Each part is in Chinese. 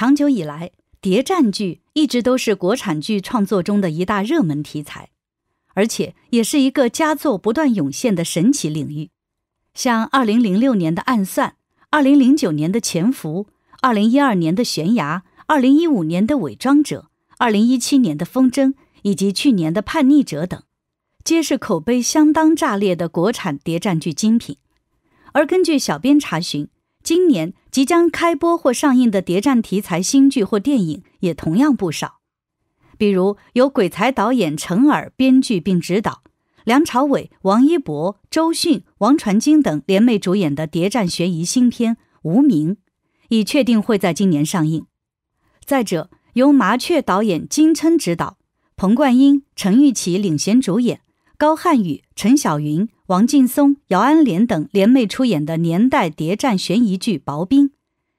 长久以来，谍战剧一直都是国产剧创作中的一大热门题材，而且也是一个佳作不断涌现的神奇领域。像2006年的《暗算》，2009年的《潜伏》，2012年的《悬崖》，2015年的《伪装者》，2017年的《风筝》，以及去年的《叛逆者》等，皆是口碑相当炸裂的国产谍战剧精品。而根据小编查询，今年即将开播或上映的谍战题材新剧或电影也同样不少，比如由鬼才导演陈耳编剧并执导、梁朝伟、王一博、周迅、王传君等联袂主演的谍战悬疑新片《无名》，已确定会在今年上映。再者，由麻雀导演金琛执导、彭冠英、陈玉琪领衔主演、高瀚宇、陈小云。王劲松、姚安濂等联袂出演的年代谍战悬疑剧《薄冰》，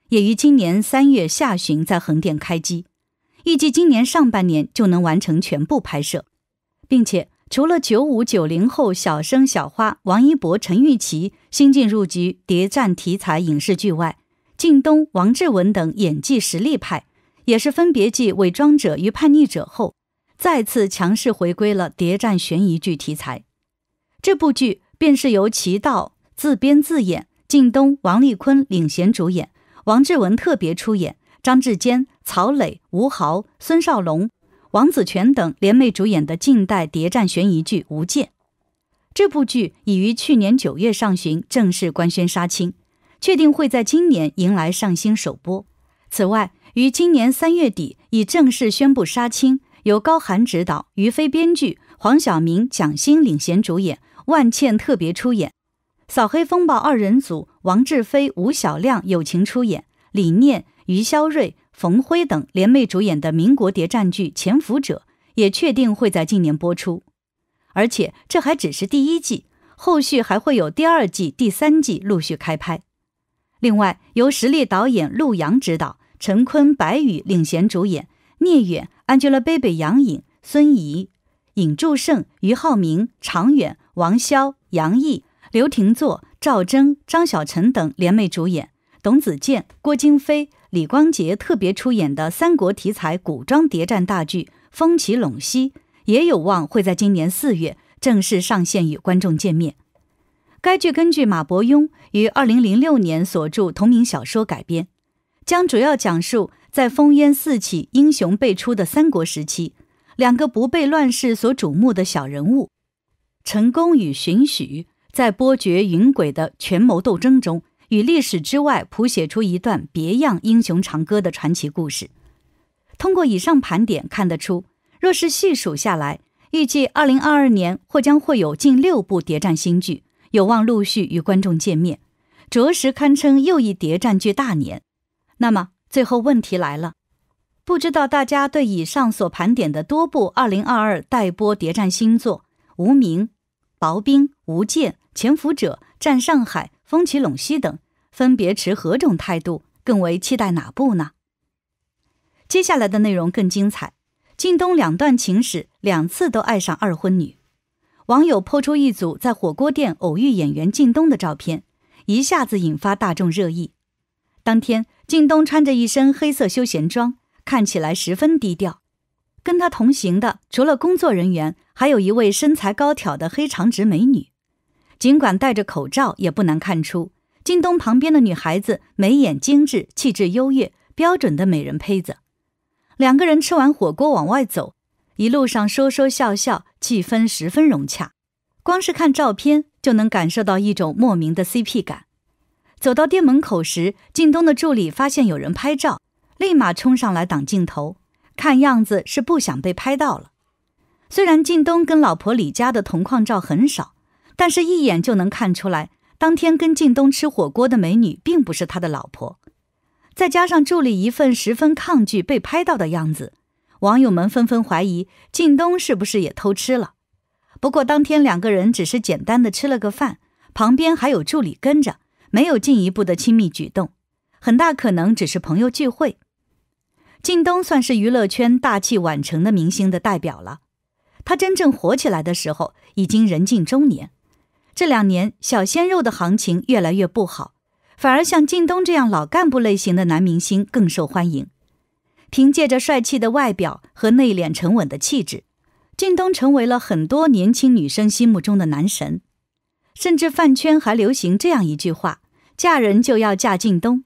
也于今年三月下旬在横店开机，预计今年上半年就能完成全部拍摄。并且，除了九五、九零后小生小花王一博、陈钰琪新进入局谍战题材影视剧外，靳东、王志文等演技实力派，也是分别继《伪装者》与《叛逆者》后，再次强势回归了谍战悬疑剧题材。这部剧便是由齐道自编自演，靳东、王丽坤领衔主演，王志文特别出演，张志坚、曹磊、吴豪、孙少龙、王子权等联袂主演的近代谍战悬疑剧《无间》。这部剧已于去年九月上旬正式官宣杀青，确定会在今年迎来上星首播。此外，于今年三月底已正式宣布杀青，由高寒执导，于飞编剧，黄晓明、蒋欣领衔主演。万茜特别出演《扫黑风暴》，二人组王志飞、吴晓亮友情出演；李念、于潇睿、冯辉等联袂主演的民国谍战剧《潜伏者》也确定会在今年播出，而且这还只是第一季，后续还会有第二季、第三季陆续开拍。另外，由实力导演陆阳执导，陈坤、白宇领衔主演，聂远、Angelababy、杨颖、孙怡、尹柱胜、于浩明、常远。王骁、杨毅、刘廷佐、赵峥、张晓晨等联袂主演，董子健、郭京飞、李光洁特别出演的三国题材古装谍战大剧《风起陇西》也有望会在今年四月正式上线与观众见面。该剧根据马伯庸于二零零六年所著同名小说改编，将主要讲述在烽烟四起、英雄辈出的三国时期，两个不被乱世所瞩目的小人物。成功与荀彧在波谲云诡的权谋斗争中，与历史之外谱写出一段别样英雄长歌的传奇故事。通过以上盘点，看得出，若是细数下来，预计二零二二年或将会有近六部谍战新剧有望陆续与观众见面，着实堪称又一谍战剧大年。那么，最后问题来了，不知道大家对以上所盘点的多部二零二二待播谍战新作？无名、薄冰、吴界、潜伏者占上海、风起陇西等分别持何种态度？更为期待哪部呢？接下来的内容更精彩。靳东两段情史，两次都爱上二婚女。网友抛出一组在火锅店偶遇演员靳东的照片，一下子引发大众热议。当天，靳东穿着一身黑色休闲装，看起来十分低调。跟他同行的除了工作人员，还有一位身材高挑的黑长直美女。尽管戴着口罩，也不难看出，靳东旁边的女孩子眉眼精致，气质优越，标准的美人胚子。两个人吃完火锅往外走，一路上说说笑笑，气氛十分融洽。光是看照片就能感受到一种莫名的 CP 感。走到店门口时，靳东的助理发现有人拍照，立马冲上来挡镜头。看样子是不想被拍到了。虽然靳东跟老婆李佳的同框照很少，但是一眼就能看出来，当天跟靳东吃火锅的美女并不是他的老婆。再加上助理一份十分抗拒被拍到的样子，网友们纷纷怀疑靳东是不是也偷吃了。不过当天两个人只是简单的吃了个饭，旁边还有助理跟着，没有进一步的亲密举动，很大可能只是朋友聚会。靳东算是娱乐圈大器晚成的明星的代表了。他真正火起来的时候，已经人近中年。这两年小鲜肉的行情越来越不好，反而像靳东这样老干部类型的男明星更受欢迎。凭借着帅气的外表和内敛沉稳的气质，靳东成为了很多年轻女生心目中的男神。甚至饭圈还流行这样一句话：“嫁人就要嫁靳东。”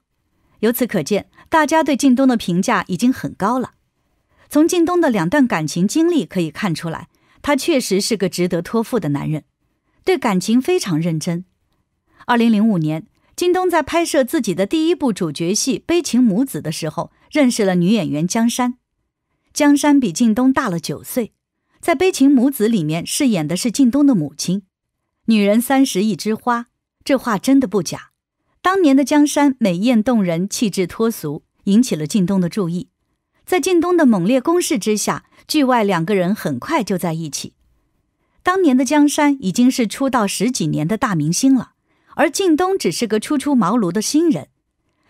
由此可见，大家对靳东的评价已经很高了。从靳东的两段感情经历可以看出来，他确实是个值得托付的男人，对感情非常认真。二零零五年，靳东在拍摄自己的第一部主角戏《悲情母子》的时候，认识了女演员江山。江山比靳东大了九岁，在《悲情母子》里面饰演的是靳东的母亲。女人三十一枝花，这话真的不假。当年的江山美艳动人，气质脱俗，引起了靳东的注意。在靳东的猛烈攻势之下，剧外两个人很快就在一起。当年的江山已经是出道十几年的大明星了，而靳东只是个初出茅庐的新人。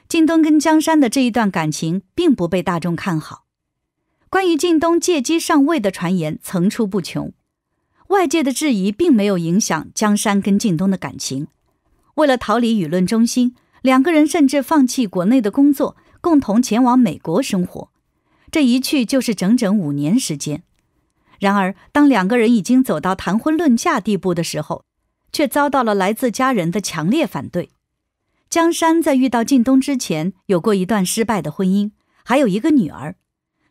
靳东跟江山的这一段感情并不被大众看好，关于靳东借机上位的传言层出不穷，外界的质疑并没有影响江山跟靳东的感情。为了逃离舆论中心，两个人甚至放弃国内的工作，共同前往美国生活。这一去就是整整五年时间。然而，当两个人已经走到谈婚论嫁地步的时候，却遭到了来自家人的强烈反对。江山在遇到靳东之前，有过一段失败的婚姻，还有一个女儿。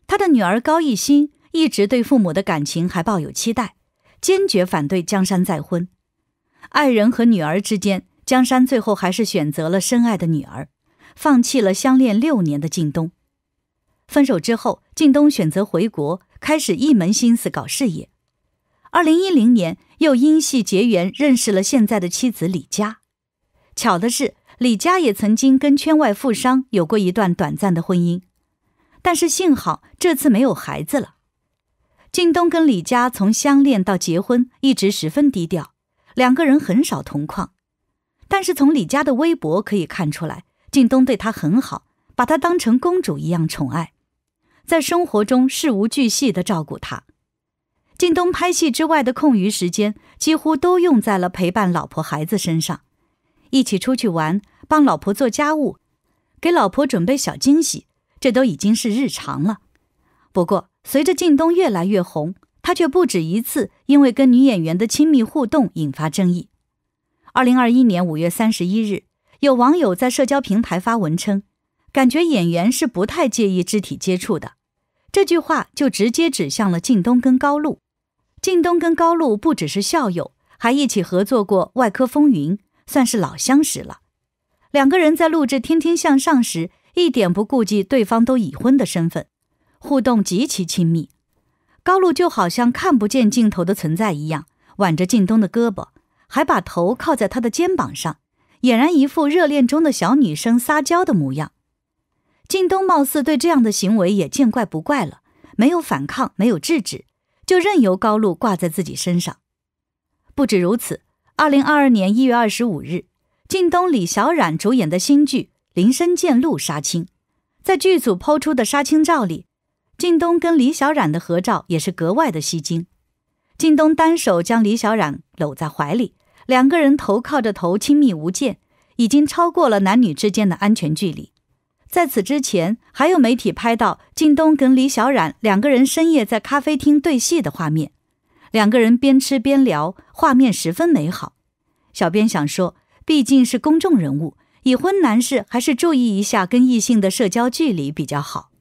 他的女儿高艺心一直对父母的感情还抱有期待，坚决反对江山再婚。爱人和女儿之间。江山最后还是选择了深爱的女儿，放弃了相恋六年的靳东。分手之后，靳东选择回国，开始一门心思搞事业。二零一零年，又因戏结缘，认识了现在的妻子李佳。巧的是，李佳也曾经跟圈外富商有过一段短暂的婚姻，但是幸好这次没有孩子了。靳东跟李佳从相恋到结婚，一直十分低调，两个人很少同框。但是从李佳的微博可以看出来，靳东对她很好，把她当成公主一样宠爱，在生活中事无巨细的照顾她。靳东拍戏之外的空余时间，几乎都用在了陪伴老婆孩子身上，一起出去玩，帮老婆做家务，给老婆准备小惊喜，这都已经是日常了。不过，随着靳东越来越红，他却不止一次因为跟女演员的亲密互动引发争议。二零二一年五月三十一日，有网友在社交平台发文称：“感觉演员是不太介意肢体接触的。”这句话就直接指向了靳东跟高露。靳东跟高露不只是校友，还一起合作过《外科风云》，算是老相识了。两个人在录制《天天向上》时，一点不顾及对方都已婚的身份，互动极其亲密。高露就好像看不见镜头的存在一样，挽着靳东的胳膊。还把头靠在他的肩膀上，俨然一副热恋中的小女生撒娇的模样。靳东貌似对这样的行为也见怪不怪了，没有反抗，没有制止，就任由高露挂在自己身上。不止如此，二零二二年一月二十五日，靳东、李小冉主演的新剧《林深见鹿》杀青，在剧组抛出的杀青照里，靳东跟李小冉的合照也是格外的吸睛。靳东单手将李小冉搂在怀里。两个人头靠着头，亲密无间，已经超过了男女之间的安全距离。在此之前，还有媒体拍到靳东跟李小冉两个人深夜在咖啡厅对戏的画面，两个人边吃边聊，画面十分美好。小编想说，毕竟是公众人物，已婚男士还是注意一下跟异性的社交距离比较好。